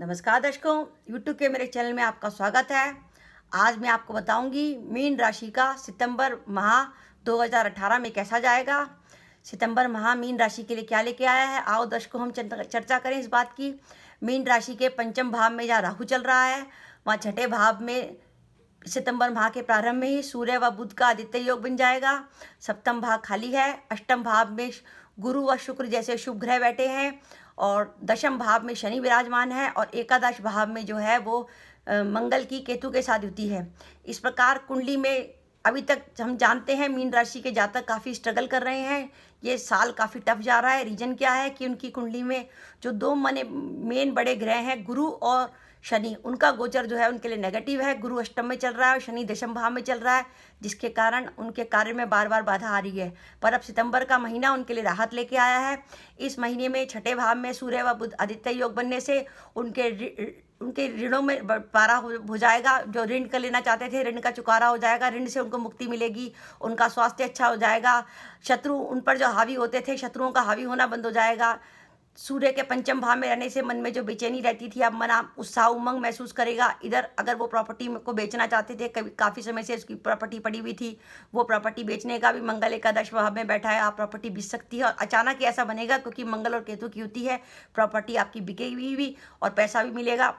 नमस्कार दर्शकों यूट्यूब के मेरे चैनल में आपका स्वागत है आज मैं आपको बताऊंगी मीन राशि का सितंबर माह 2018 में कैसा जाएगा सितंबर माह मीन राशि के लिए क्या लेके आया है आओ दर्शकों हम चर्चा करें इस बात की मीन राशि के पंचम भाव में जहाँ राहु चल रहा है वहाँ छठे भाव में सितंबर माह के प्रारंभ में ही सूर्य व बुद्ध का आदित्य योग बन जाएगा सप्तम भाव खाली है अष्टम भाव में गुरु व शुक्र जैसे शुभ ग्रह बैठे हैं और दशम भाव में शनि विराजमान है और एकादश भाव में जो है वो मंगल की केतु के साथ युति है इस प्रकार कुंडली में अभी तक हम जानते हैं मीन राशि के जातक काफ़ी स्ट्रगल कर रहे हैं ये साल काफ़ी टफ जा रहा है रीजन क्या है कि उनकी कुंडली में जो दो मने मेन बड़े ग्रह हैं गुरु और शनि उनका गोचर जो है उनके लिए नेगेटिव है गुरु अष्टम में चल रहा है और शनि दशम भाव में चल रहा है जिसके कारण उनके कार्य में बार बार बाधा आ रही है पर अब सितंबर का महीना उनके लिए राहत लेके आया है इस महीने में छठे भाव में सूर्य व बुद्ध आदित्य योग बनने से उनके उनके ऋणों में पारा हो जाएगा जो ऋण का लेना चाहते थे ऋण का चुकारा हो जाएगा ऋण से उनको मुक्ति मिलेगी उनका स्वास्थ्य अच्छा हो जाएगा शत्रु उन पर जो हावी होते थे शत्रुओं का हावी होना बंद हो जाएगा सूर्य के पंचम भाव में रहने से मन में जो बेचैनी रहती थी अब मन उत्साह उमंग महसूस करेगा इधर अगर वो प्रॉपर्टी को बेचना चाहते थे कभी काफ़ी समय से उसकी प्रॉपर्टी पड़ी हुई थी वो प्रॉपर्टी बेचने का भी मंगल एकादश भाव में बैठा है आप प्रॉपर्टी बेच सकती है और अचानक ही ऐसा बनेगा क्योंकि मंगल और केतु की युति है प्रॉपर्टी आपकी बिकेगी भी और पैसा भी मिलेगा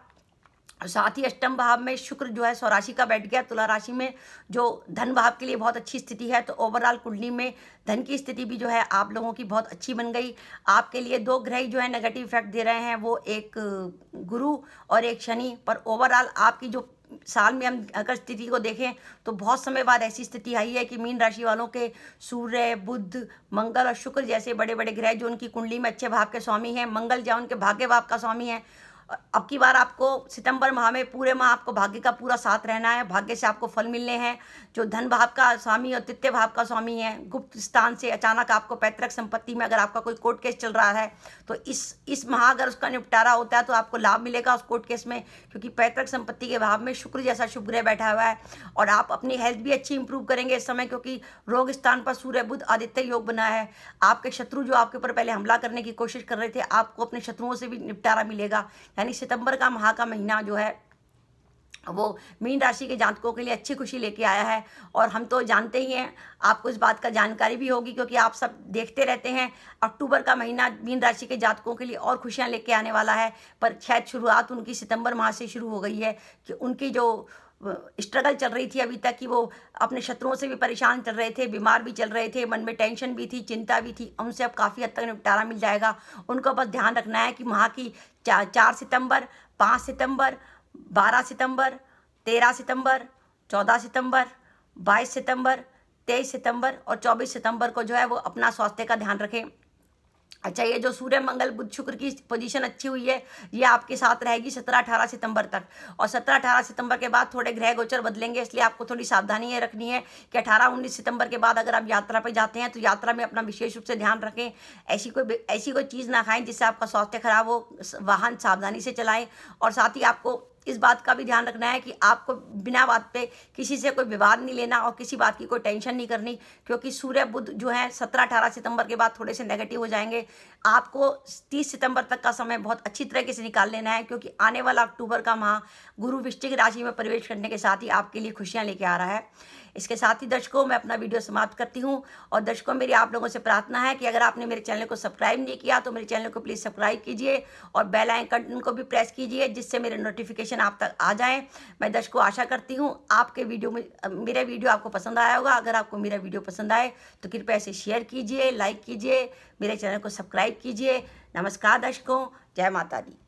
साथ ही अष्टम भाव में शुक्र जो है स्वराशि का बैठ गया तुला राशि में जो धन भाव के लिए बहुत अच्छी स्थिति है तो ओवरऑल कुंडली में धन की स्थिति भी जो है आप लोगों की बहुत अच्छी बन गई आपके लिए दो ग्रह जो है नेगेटिव इफेक्ट दे रहे हैं वो एक गुरु और एक शनि पर ओवरऑल आपकी जो साल में हम अगर स्थिति को देखें तो बहुत समय बाद ऐसी स्थिति आई है कि मीन राशि वालों के सूर्य बुद्ध मंगल और शुक्र जैसे बड़े बड़े ग्रह जो उनकी कुंडली में अच्छे भाव के स्वामी हैं मंगल जो उनके भाग्य भाव का स्वामी है अब की बार आपको सितंबर माह में पूरे माह आपको भाग्य का पूरा साथ रहना है भाग्य से आपको फल मिलने हैं जो धन भाव का स्वामी और तृतीय भाव का स्वामी है गुप्त स्थान से अचानक आपको पैतृक संपत्ति में अगर आपका कोई कोर्ट केस चल रहा है तो इस इस माह अगर उसका निपटारा होता है तो आपको लाभ मिलेगा उस कोर्ट केस में क्योंकि पैतृक संपत्ति के भाव में शुक्र जैसा शुभ ग्रह बैठा हुआ है और आप अपनी हेल्थ भी अच्छी इंप्रूव करेंगे इस समय क्योंकि रोग स्थान पर सूर्य बुद्ध आदित्य योग बना है आपके शत्रु जो आपके ऊपर पहले हमला करने की कोशिश कर रहे थे आपको अपने शत्रुओं से भी निपटारा मिलेगा यानी सितंबर का माह का महीना जो है वो मीन राशि के जातकों के लिए अच्छी खुशी लेके आया है और हम तो जानते ही हैं आपको इस बात का जानकारी भी होगी क्योंकि आप सब देखते रहते हैं अक्टूबर का महीना मीन राशि के जातकों के लिए और खुशियाँ लेके आने वाला है पर शायद शुरुआत उनकी सितंबर माह से शुरू हो गई है कि उनकी जो स्ट्रगल चल रही थी अभी तक कि वो अपने शत्रुओं से भी परेशान चल रहे थे बीमार भी चल रहे थे मन में टेंशन भी थी चिंता भी थी उनसे अब काफ़ी हद तक निपटारा मिल जाएगा उनको बस ध्यान रखना है कि वहाँ की चा, चार सितंबर पाँच सितंबर बारह सितंबर तेरह सितंबर चौदह सितंबर बाईस सितंबर तेईस सितंबर और चौबीस सितंबर को जो है वो अपना स्वास्थ्य का ध्यान रखें अच्छा ये जो सूर्य मंगल बुद्ध शुक्र की पोजीशन अच्छी हुई है ये आपके साथ रहेगी सत्रह अठारह सितंबर तक और सत्रह अठारह सितंबर के बाद थोड़े ग्रह गोचर बदलेंगे इसलिए आपको थोड़ी सावधानी ये रखनी है कि अठारह उन्नीस सितंबर के बाद अगर आप यात्रा पर जाते हैं तो यात्रा में अपना विशेष रूप से ध्यान रखें ऐसी कोई ऐसी कोई चीज़ ना खाएं जिससे आपका स्वास्थ्य खराब हो वाहन सावधानी से चलाएं और साथ ही आपको इस बात का भी ध्यान रखना है कि आपको बिना बात पे किसी से कोई विवाद नहीं लेना और किसी बात की कोई टेंशन नहीं करनी क्योंकि सूर्य बुद्ध जो है सत्रह अठारह सितंबर के बाद थोड़े से नेगेटिव हो जाएंगे आपको 30 सितंबर तक का समय बहुत अच्छी तरीके से निकाल लेना है क्योंकि आने वाला अक्टूबर का माह गुरु वृश्चिक राशि में प्रवेश करने के साथ ही आपके लिए खुशियां लेके आ रहा है इसके साथ ही दर्शकों मैं अपना वीडियो समाप्त करती हूँ और दर्शकों मेरी आप लोगों से प्रार्थना है कि अगर आपने मेरे चैनल को सब्सक्राइब नहीं किया तो मेरे चैनल को प्लीज़ सब्सक्राइब कीजिए और बेल आइकन को भी प्रेस कीजिए जिससे मेरे नोटिफिकेशन आप तक आ जाएँ मैं दर्शकों आशा करती हूँ आपके वीडियो में मेरा वीडियो आपको पसंद आया होगा अगर आपको मेरा वीडियो पसंद आए तो कृपया इसे शेयर कीजिए लाइक कीजिए मेरे चैनल को सब्सक्राइब लाइक कीजिए नमस्कार दर्शकों जय माता दी